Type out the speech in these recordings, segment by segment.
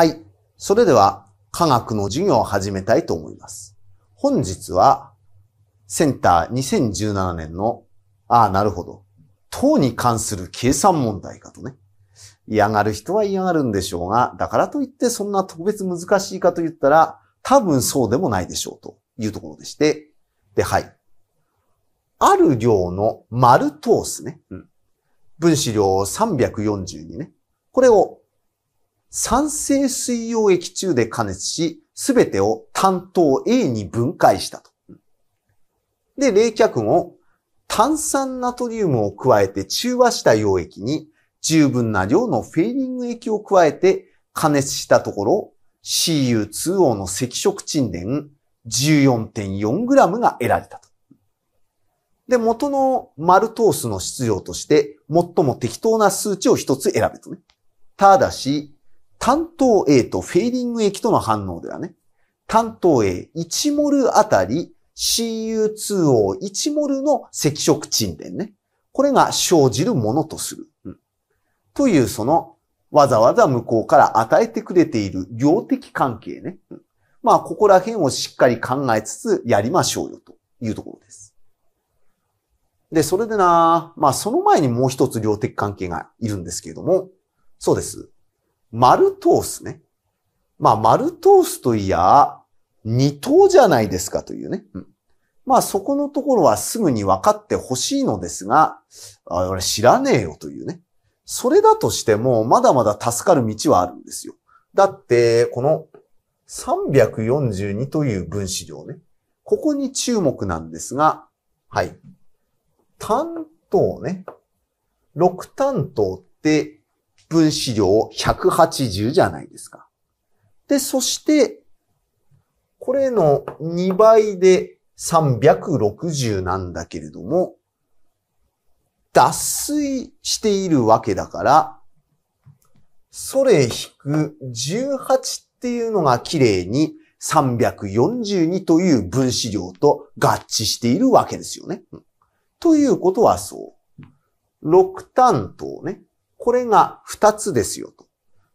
はい。それでは、科学の授業を始めたいと思います。本日は、センター2017年の、ああ、なるほど。等に関する計算問題かとね。嫌がる人は嫌がるんでしょうが、だからといってそんな特別難しいかと言ったら、多分そうでもないでしょうというところでして。で、はい。ある量の丸通すね。うん、分子量342ね。これを酸性水溶液中で加熱し、すべてを単糖 A に分解したと。で、冷却後、炭酸ナトリウムを加えて中和した溶液に十分な量のフェーリング液を加えて加熱したところ、CU2O の赤色沈殿 14.4g が得られたと。で、元のマルトースの質量として最も適当な数値を一つ選べとね。ただし、担当 A とフェーディング液との反応ではね、担当 A1 モルあたり CU2O1 モルの赤色沈殿ね。これが生じるものとする。うん、というそのわざわざ向こうから与えてくれている量的関係ね。うん、まあ、ここら辺をしっかり考えつつやりましょうよというところです。で、それでな、まあ、その前にもう一つ量的関係がいるんですけれども、そうです。丸通すね。まあ、丸通すといや、二等じゃないですかというね。うん、まあ、そこのところはすぐに分かってほしいのですが、あ俺知らねえよというね。それだとしても、まだまだ助かる道はあるんですよ。だって、この342という分子量ね。ここに注目なんですが、はい。単等ね。6単等って分資料180じゃないですか。で、そして、これの2倍で360なんだけれども、脱水しているわけだから、それ引く18っていうのが綺麗に342という分子量と合致しているわけですよね。ということはそう。6担当ね。これが2つですよと。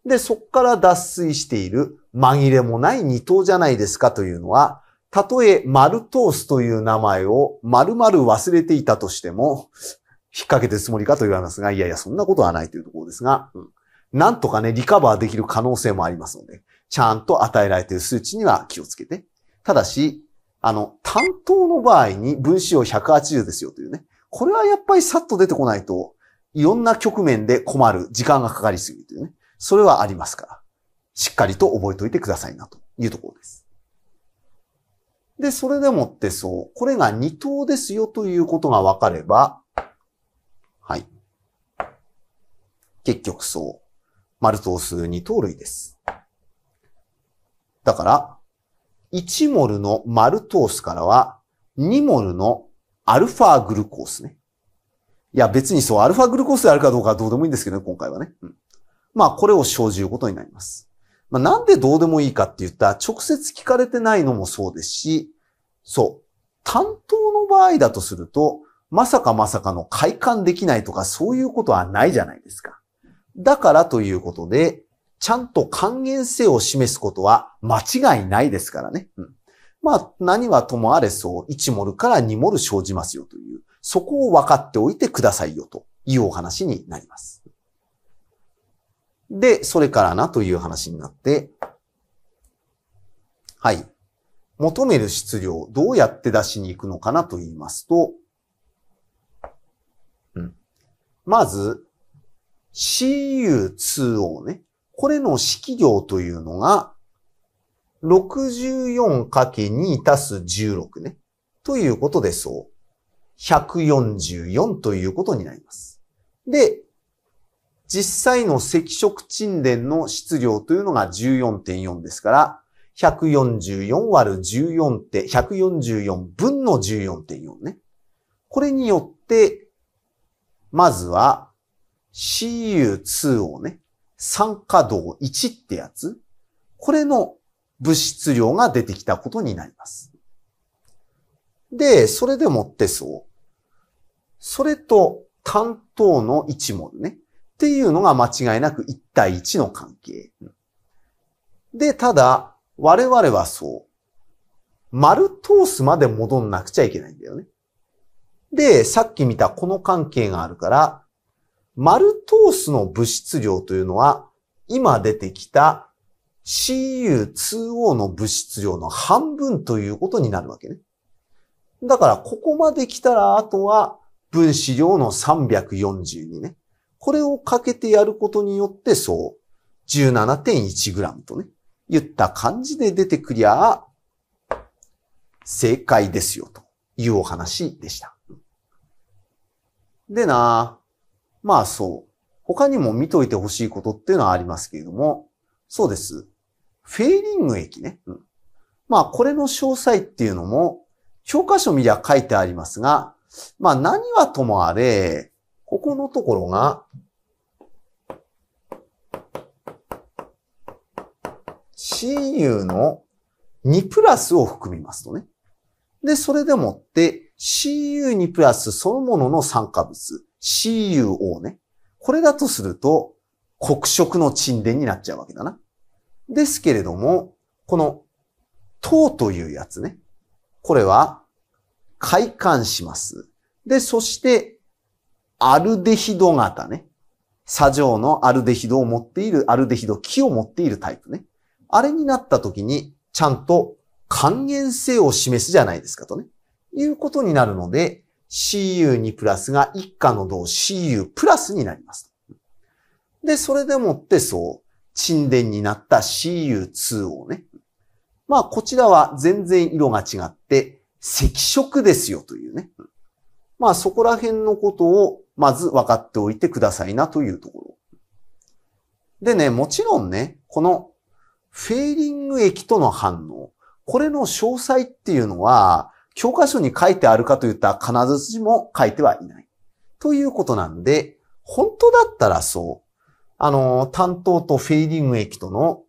で、そこから脱水している紛れもない二等じゃないですかというのは、たとえ丸トースという名前を丸々忘れていたとしても、引っ掛けてるつもりかと言われますが、いやいや、そんなことはないというところですが、うん、なんとかね、リカバーできる可能性もありますので、ちゃんと与えられている数値には気をつけて。ただし、あの、担当の場合に分子を180ですよというね。これはやっぱりさっと出てこないと、いろんな局面で困る、時間がかかりすぎるというね。それはありますから。しっかりと覚えておいてくださいな、というところです。で、それでもってそう、これが二等ですよということが分かれば、はい。結局そう、丸等数二等類です。だから、1モルの丸等数からは、2モルのアルファグルコースね。いや、別にそう、アルファグルコースであるかどうかはどうでもいいんですけどね、今回はね。うん、まあ、これを生じることになります。まあ、なんでどうでもいいかって言ったら、直接聞かれてないのもそうですし、そう、担当の場合だとすると、まさかまさかの快感できないとかそういうことはないじゃないですか。だからということで、ちゃんと還元性を示すことは間違いないですからね。うん、まあ、何はともあれそう、1モルから2モル生じますよという。そこを分かっておいてくださいよというお話になります。で、それからなという話になって、はい。求める質量、どうやって出しに行くのかなと言いますと、うん。まず、CU2O ね。これの式量というのが、64×2 足す16ね。ということでそう。144ということになります。で、実際の赤色沈殿の質量というのが14.4ですから、144割る14って、144分の14.4ね。これによって、まずは CU2 をね、酸化銅1ってやつ、これの物質量が出てきたことになります。で、それでもってそう。それと担当の一問ね。っていうのが間違いなく1対1の関係。で、ただ、我々はそう。丸通すまで戻んなくちゃいけないんだよね。で、さっき見たこの関係があるから、丸通すの物質量というのは、今出てきた CU2O の物質量の半分ということになるわけね。だから、ここまで来たら、あとは分子量の342ね。これをかけてやることによって、そう、17.1g とね、言った感じで出てくりゃ、正解ですよ、というお話でした。でな、まあそう、他にも見といてほしいことっていうのはありますけれども、そうです。フェーリング液ね。うん、まあこれの詳細っていうのも、教科書見りゃ書いてありますが、まあ何はともあれ、ここのところが、cu の2プラスを含みますとね。で、それでもって cu2 プラスそのものの酸化物、cuO ね。これだとすると、黒色の沈殿になっちゃうわけだな。ですけれども、この糖というやつね。これは開感します。で、そして、アルデヒド型ね。砂上のアルデヒドを持っている、アルデヒド木を持っているタイプね。あれになった時に、ちゃんと還元性を示すじゃないですかとね。いうことになるので、cu2 プラスが一価の同 cu プラスになります。で、それでもってそう、沈殿になった cu2 をね、まあ、こちらは全然色が違って、赤色ですよというね。まあ、そこら辺のことを、まず分かっておいてくださいなというところ。でね、もちろんね、このフェーリング液との反応、これの詳細っていうのは、教科書に書いてあるかといった必ずしも書いてはいない。ということなんで、本当だったらそう。あの、担当とフェーリング液との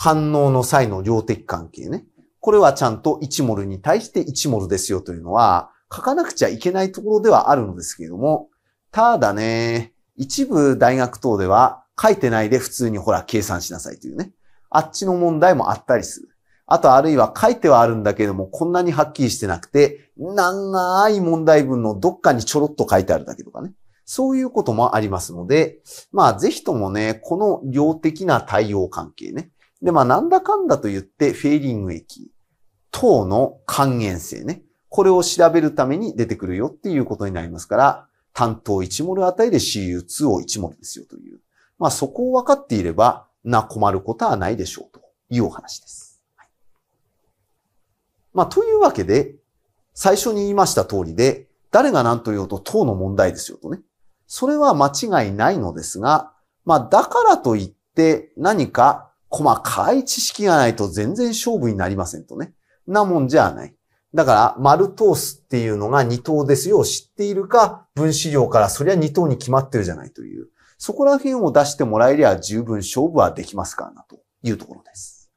反応の際の量的関係ね。これはちゃんと1モルに対して1モルですよというのは、書かなくちゃいけないところではあるのですけれども、ただね、一部大学等では書いてないで普通にほら計算しなさいというね。あっちの問題もあったりする。あとあるいは書いてはあるんだけれども、こんなにはっきりしてなくて、長い問題文のどっかにちょろっと書いてあるだけとかね。そういうこともありますので、まあぜひともね、この量的な対応関係ね。で、まあ、なんだかんだと言って、フェーリング液等の還元性ね。これを調べるために出てくるよっていうことになりますから、担当1モルあたりで CU2 を1モルですよという。まあ、そこを分かっていれば、な、困ることはないでしょうというお話です。はい、まあ、というわけで、最初に言いました通りで、誰が何と言おうと等の問題ですよとね。それは間違いないのですが、まあ、だからといって何か細かい知識がないと全然勝負になりませんとね。なもんじゃない。だから、丸通すっていうのが二等ですよ。知っているか、分子量からそりゃ二等に決まってるじゃないという。そこら辺を出してもらえりゃ十分勝負はできますからな、というところです。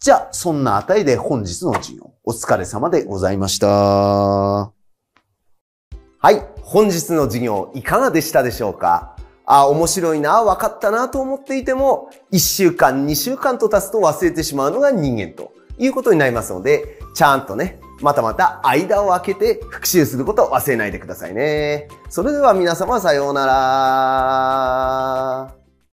じゃあ、そんなあたりで本日の授業、お疲れ様でございました。はい、本日の授業いかがでしたでしょうかあ面白いな、分かったなと思っていても、1週間、2週間と経つと忘れてしまうのが人間ということになりますので、ちゃんとね、またまた間を空けて復習することを忘れないでくださいね。それでは皆様さようなら。